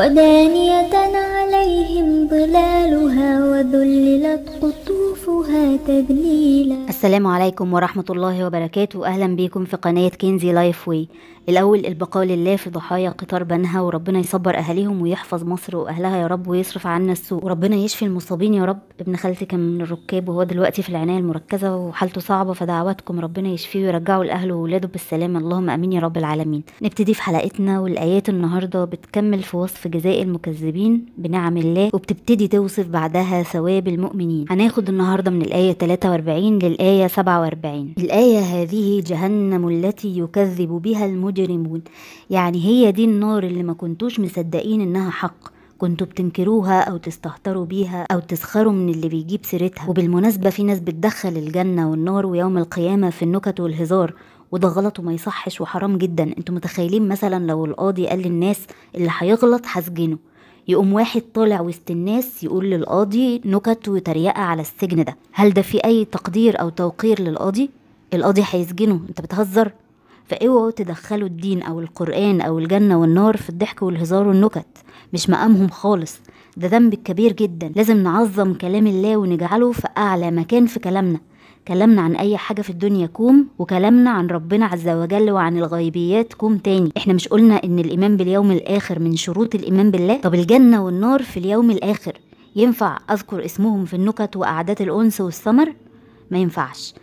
ودانية عليهم ظلالها وذللت قطوفها تذليلا السلام عليكم ورحمة الله وبركاته أهلا بكم في قناة كينزي لايف وي الاول البقاء لله في ضحايا قطار بنها وربنا يصبر اهاليهم ويحفظ مصر واهلها يا رب ويصرف عنا السوء وربنا يشفي المصابين يا رب ابن خالتي كان من الركاب وهو دلوقتي في العنايه المركزه وحالته صعبه فدعواتكم ربنا يشفيه ويرجعه لاهله وولاده بالسلامه اللهم امين يا رب العالمين نبتدي في حلقتنا والايات النهارده بتكمل في وصف جزاء المكذبين بنعم الله وبتبتدي توصف بعدها ثواب المؤمنين هناخد النهارده من الايه 43 للايه 47 الايه هذه جهنم التي يكذب بها المجرمين مجرمون يعني هي دي النار اللي ما كنتوش مصدقين انها حق كنتوا بتنكروها او تستهتروا بيها او تسخروا من اللي بيجيب سيرتها وبالمناسبة في ناس بتدخل الجنة والنار ويوم القيامة في النكت والهزار وده غلط وما يصحش وحرام جدا انتوا متخيلين مثلا لو القاضي قال للناس اللي هيغلط هسجنه يقوم واحد طالع وسط الناس يقول للقاضي نكت وتريقة على السجن ده هل ده في اي تقدير او توقير للقاضي القاضي هيسجنه انت بتهزر فاوعوا تدخلوا الدين او القران او الجنه والنار في الضحك والهزار والنكت مش مقامهم خالص ده ذنب كبير جدا لازم نعظم كلام الله ونجعله في اعلى مكان في كلامنا كلامنا عن اي حاجه في الدنيا كوم وكلامنا عن ربنا عز وجل وعن الغيبيات كوم تاني احنا مش قلنا ان الايمان باليوم الاخر من شروط الايمان بالله طب الجنه والنار في اليوم الاخر ينفع اذكر اسمهم في النكت وقعدات الانس والسمر ما ينفعش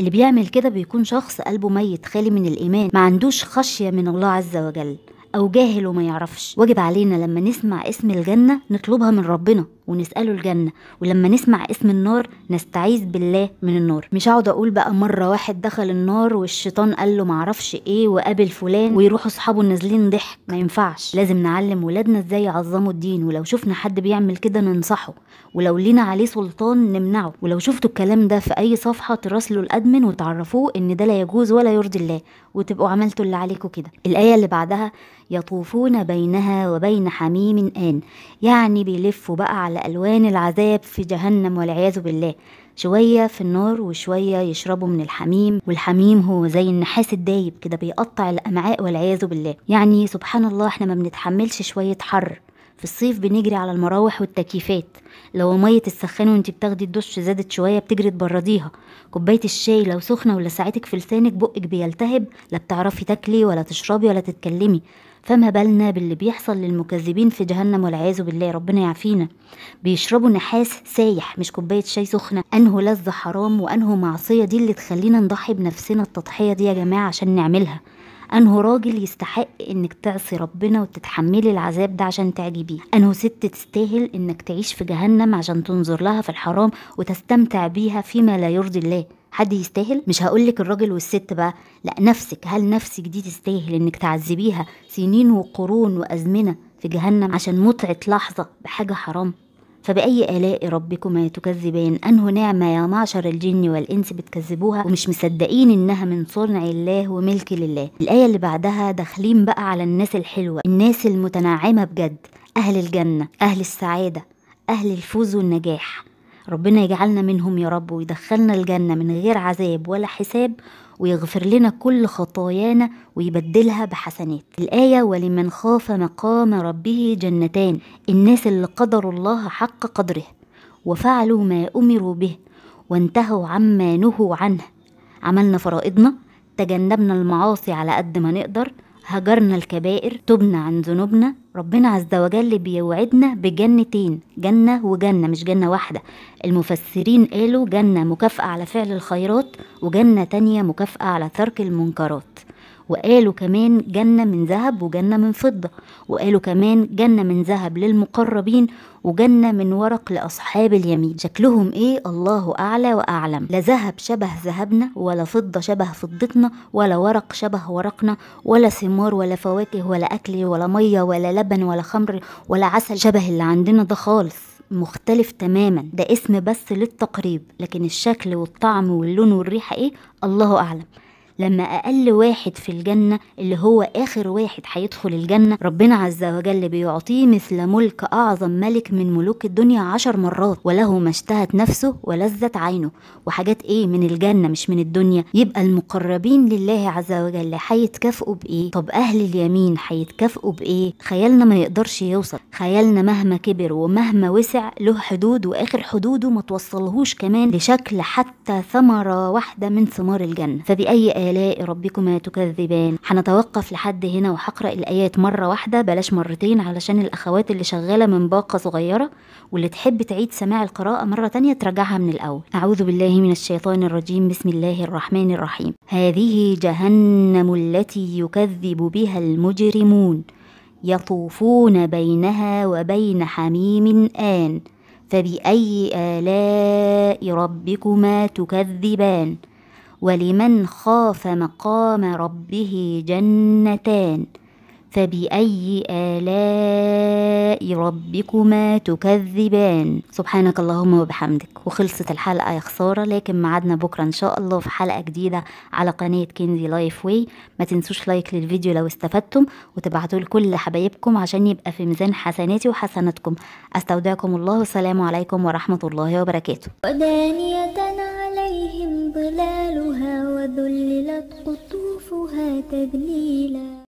اللي بيعمل كده بيكون شخص قلبه ميت خالي من الإيمان ما عندوش خشية من الله عز وجل أو جاهل وما يعرفش واجب علينا لما نسمع اسم الجنة نطلبها من ربنا ونسأله الجنة ولما نسمع اسم النار نستعيذ بالله من النار مش هقعد اقول بقى مرة واحد دخل النار والشيطان قال له معرفش ايه وقابل فلان ويروحوا اصحابه نازلين ضحك ما ينفعش لازم نعلم ولادنا ازاي يعظموا الدين ولو شفنا حد بيعمل كده ننصحه ولو لينا عليه سلطان نمنعه ولو شفتوا الكلام ده في اي صفحة تراسلوا الادمن وتعرفوه ان ده لا يجوز ولا يرضي الله وتبقوا عملتوا اللي عليكم كده الآية اللي بعدها يطوفون بينها وبين حميم آن يعني بيلفوا بقى على على ألوان العذاب في جهنم والعياذ بالله شوية في النار وشوية يشربوا من الحميم والحميم هو زي النحاس الدايب كده بيقطع الأمعاء والعياذ بالله يعني سبحان الله احنا ما بنتحملش شوية حر في الصيف بنجري على المراوح والتكييفات لو مية السخان وانت بتاخدي الدش زادت شوية بتجري تبرديها كوباية الشاي لو سخنة ولسعتك في لسانك بقك بيلتهب لا بتعرفي تاكلي ولا تشربي ولا تتكلمي فما بالنا باللي بيحصل للمكذبين في جهنم والعياذ بالله ربنا يعافينا بيشربوا نحاس سايح مش كوبايه شاي سخنه انه لذه حرام وانه معصيه دي اللي تخلينا نضحي بنفسنا التضحيه دي يا جماعه عشان نعملها انه راجل يستحق انك تعصي ربنا وتتحملي العذاب ده عشان تعجبيه انه ست تستاهل انك تعيش في جهنم عشان تنظر لها في الحرام وتستمتع بيها فيما لا يرضي الله حد يستاهل مش هقولك الراجل والست بقى لا نفسك هل نفسك دي تستاهل انك تعذبيها سنين وقرون وازمنه في جهنم عشان متعه لحظه بحاجه حرام فبأي آلاء ربكما تكذبان أنه نعمة يا معشر الجن والإنس بتكذبوها ومش مصدقين إنها من صنع الله وملك لله الآية اللي بعدها داخلين بقى على الناس الحلوة الناس المتنعمة بجد أهل الجنة أهل السعادة أهل الفوز والنجاح ربنا يجعلنا منهم يا رب ويدخلنا الجنة من غير عذاب ولا حساب ويغفر لنا كل خطايانا ويبدلها بحسنات الآية ولمن خاف مقام ربه جنتان الناس اللي قدروا الله حق قدره وفعلوا ما أمروا به وانتهوا عما نهوا عنه عملنا فرائضنا تجنبنا المعاصي على قد ما نقدر هجرنا الكبائر تبنا عن ذنوبنا ربنا عز وجل بيوعدنا بجنتين جنة وجنة مش جنة واحدة المفسرين قالوا جنة مكافأة على فعل الخيرات وجنة تانية مكافأة على ترك المنكرات وقالوا كمان جنة من ذهب وجنة من فضة وقالوا كمان جنة من ذهب للمقربين وجنة من ورق لأصحاب اليمين شكلهم إيه الله أعلى وأعلم لا ذهب شبه ذهبنا ولا فضة شبه فضتنا ولا ورق شبه ورقنا ولا ثمار ولا فواكه ولا أكل ولا مية ولا لبن ولا خمر ولا عسل شبه اللي عندنا ده خالص مختلف تماما ده اسم بس للتقريب لكن الشكل والطعم واللون والريحة ايه الله اعلم لما أقل واحد في الجنة اللي هو آخر واحد هيدخل الجنة ربنا عز وجل بيعطيه مثل ملك أعظم ملك من ملوك الدنيا عشر مرات وله ما اشتهت نفسه ولذت عينه وحاجات إيه من الجنة مش من الدنيا يبقى المقربين لله عز وجل هيتكافئوا بإيه طب أهل اليمين هيتكافئوا بإيه خيالنا ما يقدرش يوصل خيالنا مهما كبر ومهما وسع له حدود وآخر حدوده ما توصلهوش كمان لشكل حتى ثمرة واحدة من ثمار الجنة فبأي آلاء ربكما تكذبان هنتوقف لحد هنا وهقرأ الآيات مرة واحدة بلاش مرتين علشان الأخوات اللي شغالة من باقة صغيرة واللي تحب تعيد سماع القراءة مرة تانية تراجعها من الأول أعوذ بالله من الشيطان الرجيم بسم الله الرحمن الرحيم هذه جهنم التي يكذب بها المجرمون يطوفون بينها وبين حميم آن فبأي آلاء ربكما تكذبان ولمن خاف مقام ربه جنتان فباي الاء ربكما تكذبان سبحانك اللهم وبحمدك وخلصت الحلقه يا خساره لكن معادنا بكره ان شاء الله في حلقه جديده على قناه كنزي لايف واي ما تنسوش لايك للفيديو لو استفدتم وتبعتوا لكل حبايبكم عشان يبقى في ميزان حسناتي وحسناتكم استودعكم الله والسلام عليكم ورحمه الله وبركاته ظلالها وذللت قطوفها تذليلا